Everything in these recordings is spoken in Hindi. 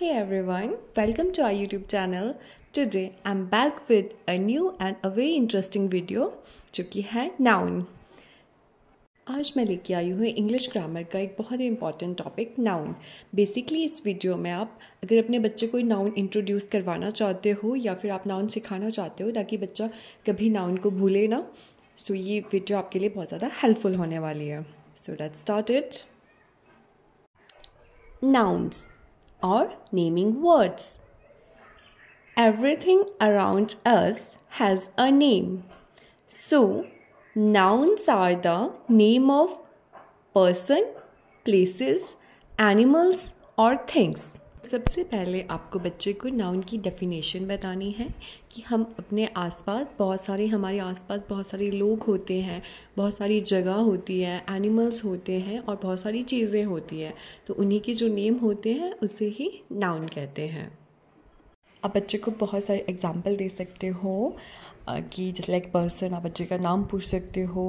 Hey everyone, welcome to our YouTube channel. Today I'm back with a new and a very interesting video जो कि है noun. आज मैं लेके आई हूँ इंग्लिश ग्रामर का एक बहुत ही इंपॉर्टेंट टॉपिक नाउन बेसिकली इस वीडियो में आप अगर अपने बच्चे को नाउन इंट्रोड्यूस करवाना चाहते हो या फिर आप नाउन सिखाना चाहते हो ताकि बच्चा कभी नाउन को भूले ना सो so ये वीडियो आपके लिए बहुत ज़्यादा हेल्पफुल होने वाली है so let's start it nouns or naming words. Everything around us has a name. So, nouns are the name of person, places, animals, or things. सबसे पहले आपको बच्चे को नाउन की डेफिनेशन बतानी है कि हम अपने आसपास बहुत सारे हमारे आसपास बहुत सारे लोग होते हैं बहुत सारी जगह होती है एनिमल्स होते हैं और बहुत सारी चीज़ें होती हैं तो उन्हीं के जो नेम होते हैं उसे ही नाउन कहते हैं आप बच्चे को बहुत सारे एग्जाम्पल दे सकते हो कि जैसे लाइक पर्सन आप बच्चे का नाम पूछ सकते हो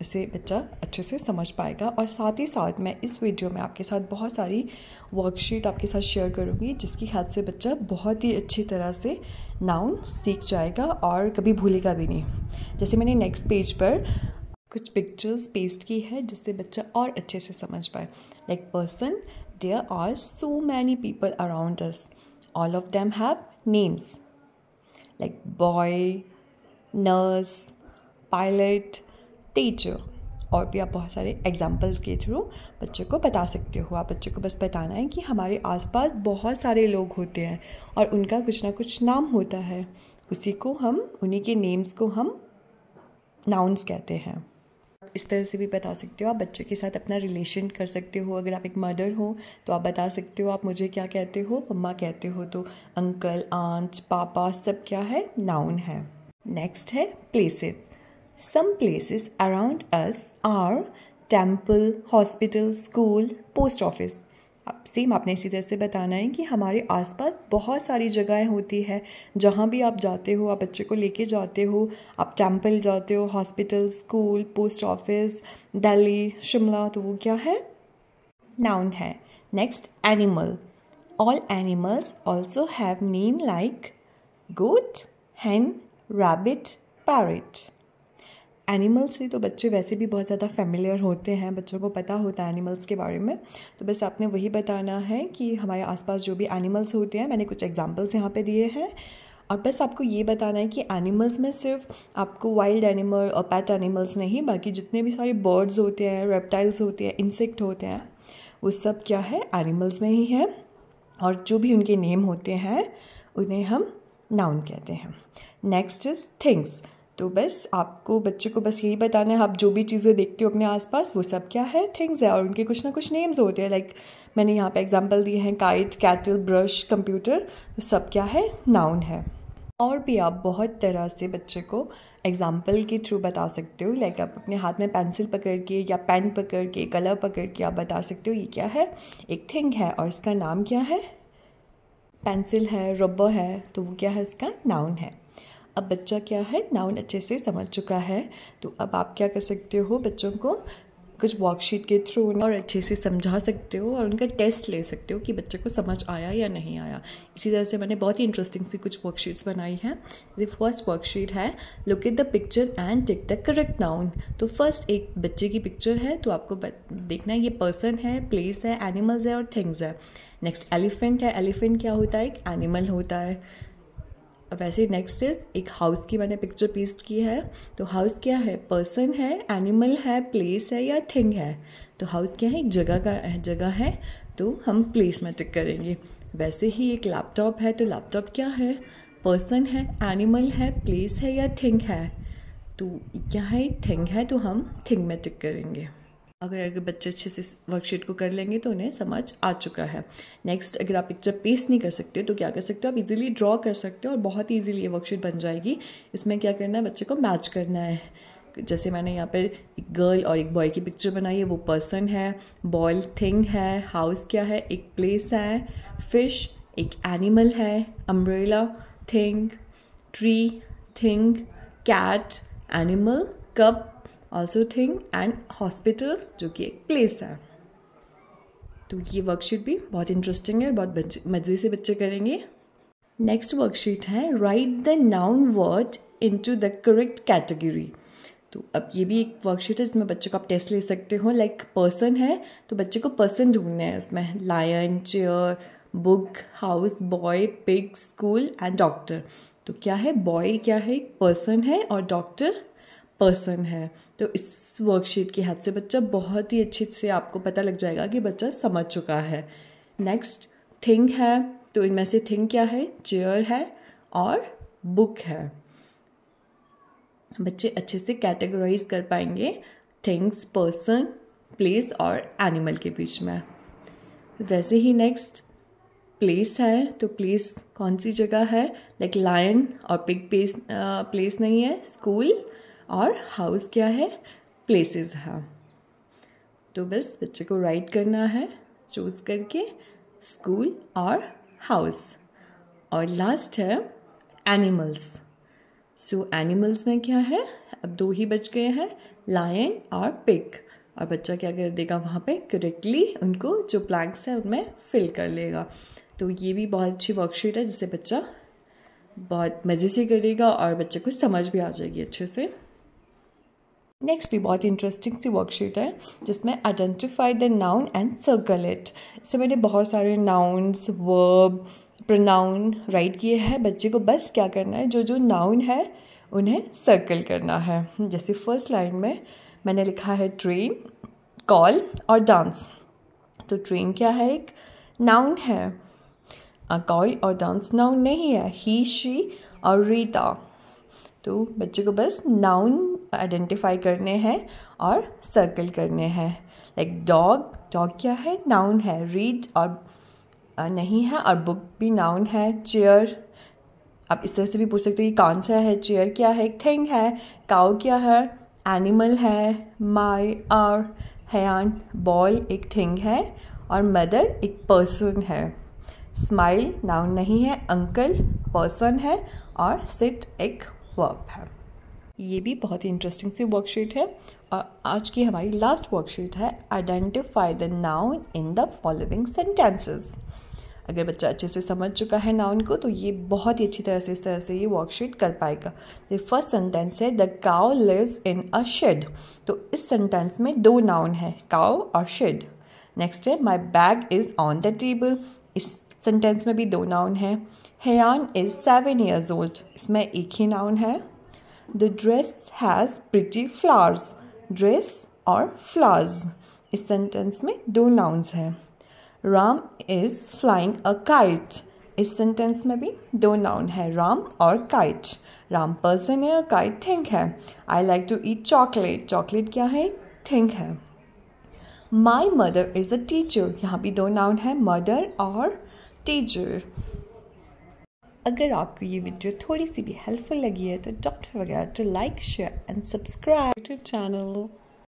उसे बच्चा अच्छे से समझ पाएगा और साथ ही साथ मैं इस वीडियो में आपके साथ बहुत सारी वर्कशीट आपके साथ शेयर करूँगी जिसकी हेल्प से बच्चा बहुत ही अच्छी तरह से नाउन सीख जाएगा और कभी भूलेगा भी नहीं जैसे मैंने नेक्स्ट पेज पर कुछ पिक्चर्स पेस्ट की है जिससे बच्चा और अच्छे से समझ पाए like person there are so many people around us all of them have names like boy nurse pilot teacher और भी आप बहुत सारे एग्जाम्पल्स के थ्रू बच्चे को बता सकते हो आप बच्चे को बस बताना है कि हमारे आसपास बहुत सारे लोग होते हैं और उनका कुछ ना कुछ नाम होता है उसी को हम उन्हीं के नेम्स को हम नाउन्स कहते हैं इस तरह से भी बता सकते हो आप बच्चे के साथ अपना रिलेशन कर सकते हो अगर आप एक मदर हो तो आप बता सकते हो आप मुझे क्या कहते हो मम्मा कहते हो तो अंकल आंट पापा सब क्या है नाउन है नेक्स्ट है places some places around us are temple hospital school post office अब सेम आपने इसी तरह से बताना है कि हमारे आसपास बहुत सारी जगहें होती है जहाँ भी आप जाते हो आप बच्चे को लेके जाते हो आप टेम्पल जाते हो hospital school post office Delhi Shimla तो वो क्या है नाउन है next animal all animals also have name like goat hen rabbit parrot animal से तो बच्चे वैसे भी बहुत ज़्यादा फेमिलियर होते हैं बच्चों को पता होता है एनिमल्स के बारे में तो बस आपने वही बताना है कि हमारे आसपास जो भी एनिमल्स होते हैं मैंने कुछ एग्जांपल्स यहाँ पे दिए हैं और बस आपको ये बताना है कि एनिमल्स में सिर्फ आपको वाइल्ड एनिमल और पैट एनिमल्स नहीं बाकी जितने भी सारे बर्ड्स होते हैं रेप्टाइल्स होते हैं इंसेक्ट होते हैं वो सब क्या है एनिमल्स में ही है और जो भी उनके नेम होते हैं उन्हें हम नाउन कहते हैं नेक्स्ट इज़ थिंग्स तो बस आपको बच्चे को बस यही बताना है आप जो भी चीज़ें देखते हो अपने आसपास वो सब क्या है थिंग्स है और उनके कुछ ना कुछ नेम्स होते हैं लाइक like, मैंने यहाँ पे एग्जांपल दिए हैं काइट कैटल ब्रश कंप्यूटर तो सब क्या है नाउन है और भी आप बहुत तरह से बच्चे को एग्जाम्पल के थ्रू बता सकते हो लाइक आप अपने हाथ में पेंसिल पकड़ के या पेन पकड़ के कलर पकड़ के आप बता सकते हो ये क्या है एक थिंग है और इसका नाम क्या है पेंसिल है रबर है तो वो क्या है उसका नाउन है अब बच्चा क्या है नाउन अच्छे से समझ चुका है तो अब आप क्या कर सकते हो बच्चों को कुछ वर्कशीट के थ्रू और अच्छे से समझा सकते हो और उनका टेस्ट ले सकते हो कि बच्चे को समझ आया या नहीं आया इसी तरह से मैंने बहुत ही इंटरेस्टिंग सी कुछ वर्कशीट्स बनाई हैं जैसे फर्स्ट वर्कशीट है look at the picture and take the correct noun तो फर्स्ट एक बच्चे की पिक्चर है तो आपको देखना है ये पर्सन है प्लेस है एनिमल्स है और थिंग्स है नेक्स्ट एलिफेंट है एलिफेंट क्या होता है एक एनिमल होता है अब वैसे नेक्स्ट इज एक हाउस की मैंने पिक्चर पेस्ट की है तो हाउस क्या है पर्सन है एनिमल है प्लेस है या थिंग है तो हाउस क्या है एक जगह का जगह है तो हम प्लेस में टिक करेंगे वैसे ही एक लैपटॉप है तो लैपटॉप क्या है पर्सन है एनिमल है प्लेस है या थिंग है तो क्या है थिंग है तो हम थिंग में टिक करेंगे अगर अगर बच्चे अच्छे से वर्कशीट को कर लेंगे तो उन्हें समझ आ चुका है नेक्स्ट अगर आप पिक्चर पेस्ट नहीं कर सकते तो क्या कर सकते हो आप इजीली ड्रॉ कर सकते हो और बहुत ही ईजिली ये वर्कशीट बन जाएगी इसमें क्या करना है बच्चे को मैच करना है जैसे मैंने यहाँ पे एक गर्ल और एक बॉय की पिक्चर बनाई है वो पर्सन है बॉय थिंग है हाउस क्या है एक प्लेस है फिश एक एनिमल है umbrella thing tree thing cat animal cup also thing and hospital जो कि एक प्लेस है तो ये वर्कशीट भी बहुत इंटरेस्टिंग है बहुत मज़े से बच्चे करेंगे नेक्स्ट वर्कशीट है write the noun word into the correct category तो अब ये भी एक वर्कशीट है जिसमें बच्चे को आप टेस्ट ले सकते हो लाइक like पर्सन है तो बच्चे को पर्सन ढूंढना है इसमें lion chair book house boy pig school and doctor तो क्या है बॉय क्या है पर्सन है और डॉक्टर पर्सन है तो इस वर्कशीट की हाथ से बच्चा बहुत ही अच्छे से आपको पता लग जाएगा कि बच्चा समझ चुका है नेक्स्ट थिंग है तो इनमें से थिंग क्या है चेयर है और बुक है बच्चे अच्छे से कैटेगराइज कर पाएंगे थिंग्स पर्सन प्लेस और एनिमल के बीच में वैसे ही नेक्स्ट प्लेस है तो प्लेस कौन सी जगह है लाइक लायन और पिग प्लेस प्लेस नहीं है स्कूल और हाउस क्या है प्लेसेस है हाँ। तो बस बच्चे को राइट करना है चूज करके स्कूल और हाउस और लास्ट है एनिमल्स सो एनिमल्स में क्या है अब दो ही बच गए हैं लायन और पिक और बच्चा क्या कर देगा वहाँ पे करेक्टली उनको जो प्लैंक्स है उनमें फिल कर लेगा तो ये भी बहुत अच्छी वर्कशीट है जिससे बच्चा बहुत मज़े से करेगा और बच्चे को समझ भी आ जाएगी अच्छे से नेक्स्ट भी बहुत इंटरेस्टिंग सी वर्कशीट है जिसमें identify the noun and circle it इससे मैंने बहुत सारे नाउन्स वर्ब प्रोनाउन राइट किए हैं बच्चे को बस क्या करना है जो जो नाउन है उन्हें सर्कल करना है जैसे फर्स्ट लाइन में मैंने लिखा है ट्रेन कॉल और डांस तो ट्रेन क्या है एक नाउन है कॉल और डांस नाउन नहीं है ही शी और रीता तो बच्चे को बस नाउन आइडेंटिफाई करने हैं और सर्कल करने हैं लाइक डॉग डॉग क्या है नाउन है रीड और नहीं है और बुक भी नाउन है चेयर आप इस तरह से भी पूछ सकते हो कि कौन सा है चेयर क्या है थिंग है काउ क्या है एनिमल है माई और हैन बॉल एक थिंग है और मदर एक पर्सन है स्माइल नाउन नहीं है अंकल पर्सन है और सिट एक वर्ब है ये भी बहुत ही इंटरेस्टिंग सी वर्कशीट है और आज की हमारी लास्ट वर्कशीट है identify the noun in the following sentences अगर बच्चा अच्छे से समझ चुका है नाउन को तो ये बहुत ही अच्छी तरह से इस तरह से ये वर्कशीट कर पाएगा द फर्स्ट सेंटेंस है the cow lives in a shed तो इस सेंटेंस में दो नाउन है काओ और शेड नेक्स्ट है my bag is on the table इस सेंटेंस में भी दो नाउन है हेयान इज़ सेवन ईयर्स ओल्ड इसमें एक ही नाउन है the dress has pretty flowers dress और फ्लावर्स इस सेंटेंस में दो नाउंस हैं Ram is flying a kite इस सेंटेंस में भी दो नाउन है राम और काइट राम पर्सन है और काइट थिंक है I like to eat chocolate chocolate क्या है थिंक है my mother is a teacher यहाँ भी दो नाउन है मदर और टीचर अगर आपको ये वीडियो थोड़ी सी भी हेल्पफुल लगी है तो डॉक्टर वगैरह to like share and subscribe to channel